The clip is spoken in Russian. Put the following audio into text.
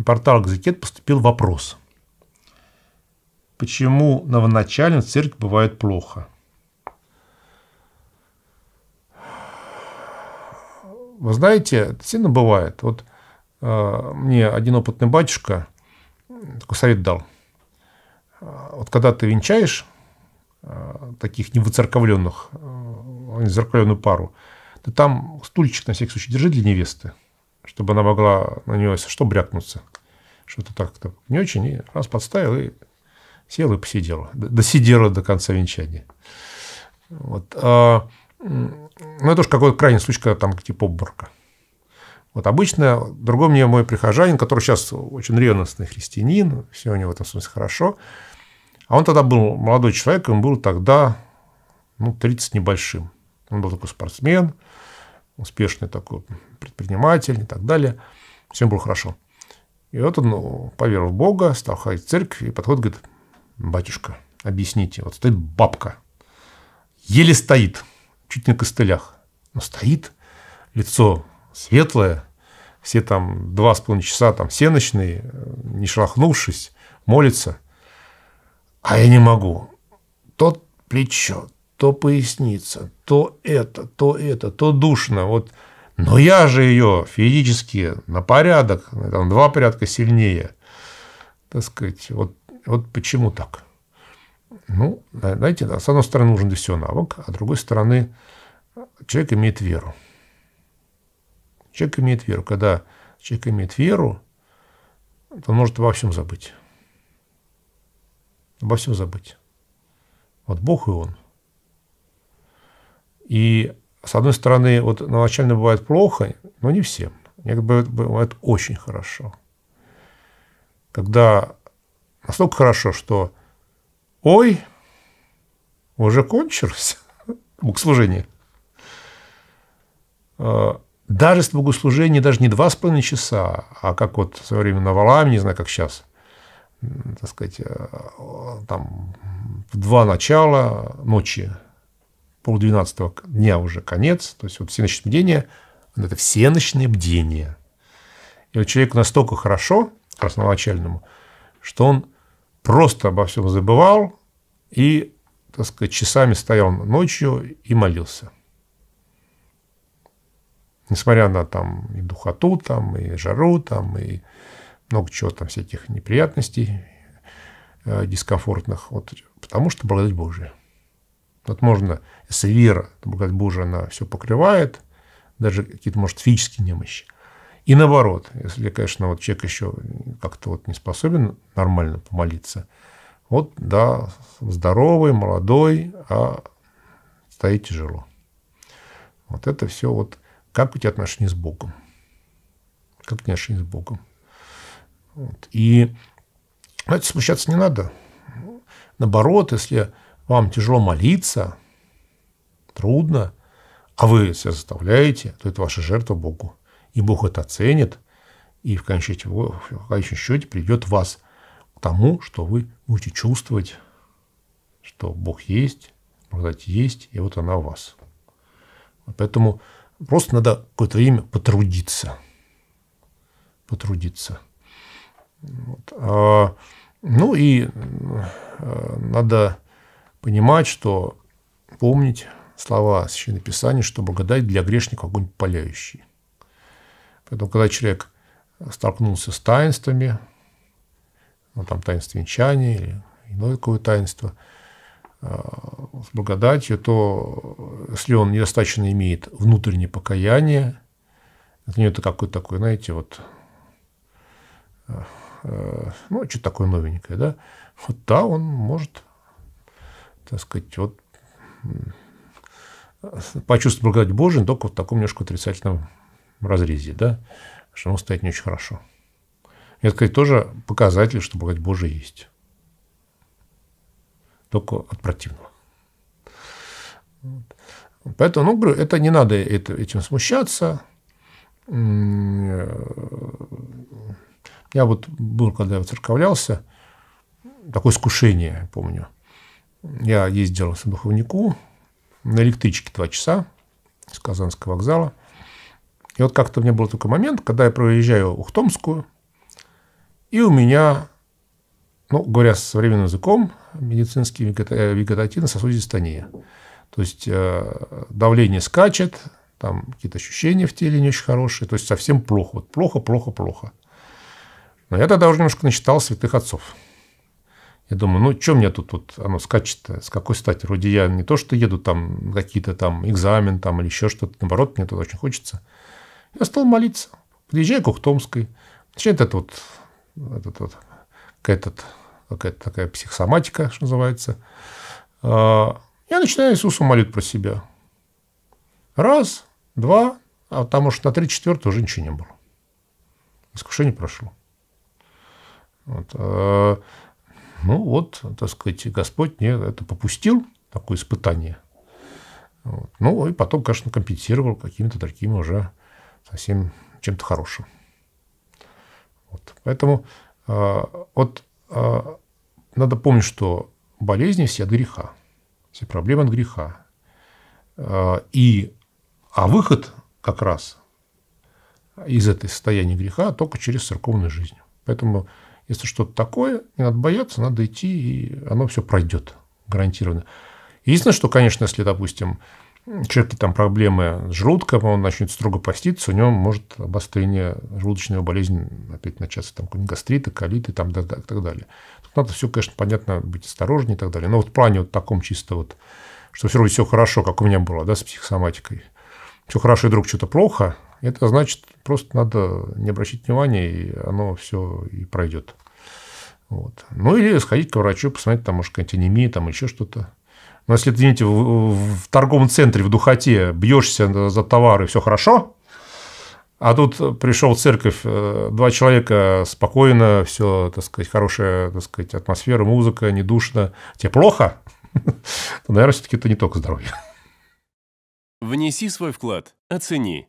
на портал «Газикет» поступил вопрос. Почему новоначально церковь бывает плохо? Вы знаете, это сильно бывает. Вот э, мне один опытный батюшка такой совет дал. Э, вот когда ты венчаешь э, таких невыцерковленных, э, незерковленную пару, ты там стульчик на всякий случай держи для невесты чтобы она могла на нее, что, брякнуться. Что-то так-то не очень. И раз подставил, и сел и посидела. Досидела до конца венчания. Вот. А, ну, это уж какой-то крайний случай, когда там типа обморока. Вот обычно другой мне мой прихожанин, который сейчас очень ревностный христианин, все у него в этом смысле хорошо, а он тогда был молодой человек, ему было тогда ну, 30 небольшим. Он был такой спортсмен, успешный такой предприниматель и так далее. Всем было хорошо. И вот он ну, поверил в Бога, стал ходить в церковь и подходит, говорит, батюшка, объясните, вот стоит бабка, еле стоит, чуть не на костылях, но стоит, лицо светлое, все там два с половиной часа там сеночные, не шелохнувшись, молится, а я не могу. Тот плечо, то поясница, то это, то это, то душно. Вот. Но я же ее физически на порядок, там, два порядка сильнее. Так сказать, вот, вот почему так? Ну, знаете, с одной стороны нужен все навык, а с другой стороны человек имеет веру. Человек имеет веру. Когда человек имеет веру, то он может обо всем забыть. Обо всем забыть. Вот Бог и он. И, с одной стороны, вот начально бывает плохо, но не всем. Некоторые бывает очень хорошо. Когда настолько хорошо, что «Ой, уже кончилось богослужение». А, даже с богослужения даже не два с половиной часа, а как вот в свое время на Валаме, не знаю, как сейчас, так сказать, э, там в два начала ночи полдвенадцатого дня уже конец, то есть вот всеночное бдение, ну, это всеночное бдение. И вот человеку настолько хорошо, красновначальному, что он просто обо всем забывал и, так сказать, часами стоял ночью и молился. Несмотря на там и духоту, там, и жару, там, и много чего там, всяких неприятностей, э, дискомфортных, вот, потому что благодать Божия вот можно если вера, благодать Божия, она все покрывает, даже какие-то, может, физические немощи. И наоборот, если, конечно, вот человек еще как-то вот не способен нормально помолиться, вот, да, здоровый, молодой, а стоит тяжело. Вот это все вот как у тебя отношения с Богом. Как у тебя отношения с Богом. Вот. И, знаете, смущаться не надо. Наоборот, если вам тяжело молиться, трудно, а вы себя заставляете, то это ваша жертва Богу. И Бог это оценит, и в конечном, в счете придет вас к тому, что вы будете чувствовать, что Бог есть, благодать есть, и вот она у вас. Поэтому просто надо какое-то время потрудиться. Потрудиться. Вот. А, ну и а, надо понимать, что помнить слова Священного Писания, что благодать для грешника огонь паляющий. Поэтому, когда человек столкнулся с таинствами, ну, там таинство венчания или иное какое таинство, с э, благодатью, то если он недостаточно имеет внутреннее покаяние, это не это какой-то такой, знаете, вот, э, э, ну, что-то такое новенькое, да, вот да, он может так сказать, вот почувствовать благодать Божию, только в таком немножко отрицательном разрезе, да, что ему стоит не очень хорошо. И это, кстати, тоже показатель, что благодать Божия есть. Только от противного. Поэтому, ну, говорю, это не надо это, этим смущаться. Э, я вот был, когда я церковлялся, такое искушение, помню – я ездил с Духовнику на электричке два часа с Казанского вокзала. И вот как-то у меня был такой момент, когда я проезжаю Ухтомскую, и у меня, ну, говоря современным языком, медицинский э, вегетативно-сосудистания. То есть э, давление скачет, там какие-то ощущения в теле не очень хорошие, то есть совсем плохо. Вот плохо, плохо, плохо. Но я тогда уже немножко начитал святых отцов – я думаю, ну, что мне тут вот оно скачет-то, с какой стати? Вроде я не то, что еду там какие-то там экзамен там или еще что-то, наоборот, мне тут очень хочется. Я стал молиться. приезжаю к Ухтомской. Начинает это вот, этот вот, какая-то такая психосоматика, что называется. А, я начинаю Иисусу молить про себя. Раз, два, а там что на 34 уже ничего не было. Искушение прошло. Вот. А, ну вот, так сказать, Господь мне это попустил, такое испытание. Вот. Ну и потом, конечно, компенсировал какими то такими уже совсем чем-то хорошим. Вот. Поэтому э, вот э, надо помнить, что болезни все от греха, все проблемы от греха. Э, и, а выход как раз из этой состояния греха только через церковную жизнь. Поэтому если что-то такое, не надо бояться, надо идти, и оно все пройдет гарантированно. Единственное, что, конечно, если, допустим, человека там проблемы с желудком, он начнет строго поститься, у него может обострение желудочной болезни опять начаться, там гастрит, колит и там, да, да, и так далее. Тут надо все, конечно, понятно, быть осторожнее и так далее. Но вот в плане вот таком чисто вот, что все равно все хорошо, как у меня было, да, с психосоматикой. Все хорошо, и вдруг что-то плохо, это значит, просто надо не обращать внимания, и оно все и пройдет. Вот. Ну или сходить к врачу, посмотреть, там, может, какая-то анемия, там еще что-то. Но ну, если, извините, в, в торговом центре, в духоте бьешься за товары, все хорошо, а тут пришел в церковь, э, два человека спокойно, все, так сказать, хорошая, так сказать, атмосфера, музыка, не душно. Тебе плохо? То, наверное, все-таки это не только здоровье. Внеси свой вклад, оцени,